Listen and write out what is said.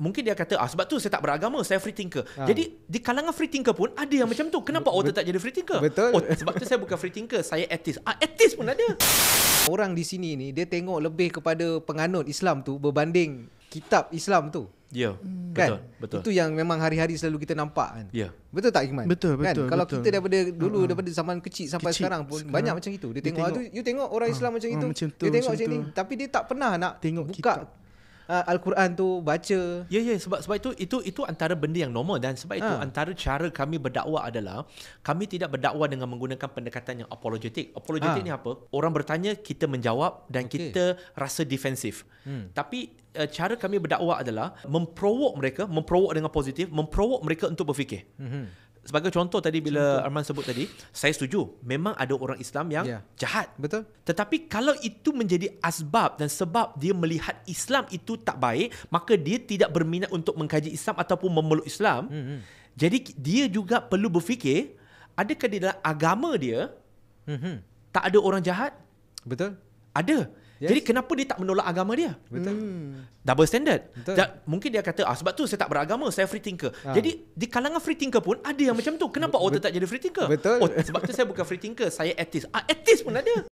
mungkin dia kata ah sebab tu saya tak beragama saya free thinker. Ha. Jadi di kalangan free thinker pun ada yang macam tu. Kenapa orang tetap jadi free thinker? Betul. Oh sebab tu saya bukan free thinker, saya atheist. Ah atheist pun ada. Orang di sini ni dia tengok lebih kepada penganut Islam tu berbanding kitab Islam tu. Ya. Yeah, hmm. kan? Betul. Betul. Itu yang memang hari-hari selalu kita nampak kan. Ya. Yeah. Betul tak Iman? Betul, betul. Kan betul, kalau betul. kita daripada ah, dulu uh-huh. daripada zaman kecil sampai kecil, sekarang pun sekarang banyak macam itu. Dia, dia tengok, tengok tu, you tengok orang uh, Islam macam uh, itu. Macam tu, dia tengok macam, macam, macam ni tapi dia tak pernah nak tengok buka kitab uh, al-Quran tu baca. Ya yeah, ya yeah, sebab sebab itu itu itu antara benda yang normal dan sebab ha. itu ah. antara cara kami berdakwah adalah kami tidak berdakwah dengan menggunakan pendekatan yang apologetik. Apologetik ha. ni apa? Orang bertanya kita menjawab dan okay. kita rasa defensif. Hmm. Tapi uh, cara kami berdakwah adalah memprovok mereka, memprovok dengan positif, memprovok mereka untuk berfikir. Mhm. Sebagai contoh tadi bila contoh. Arman sebut tadi, saya setuju memang ada orang Islam yang yeah. jahat. Betul. Tetapi kalau itu menjadi asbab dan sebab dia melihat Islam itu tak baik, maka dia tidak berminat untuk mengkaji Islam ataupun memeluk Islam. Hmm. hmm. Jadi dia juga perlu berfikir, adakah di dalam agama dia hmm, hmm. tak ada orang jahat? Betul. Ada. Yes. Jadi kenapa dia tak menolak agama dia? Betul. Hmm. Double standard. Betul. Dan mungkin dia kata ah sebab tu saya tak beragama, saya free thinker. Ha. Jadi di kalangan free thinker pun ada yang macam tu. Kenapa Be- orang tetap jadi free thinker? Betul. Oh sebab tu saya bukan free thinker, saya atheist. Ah atheist pun ada.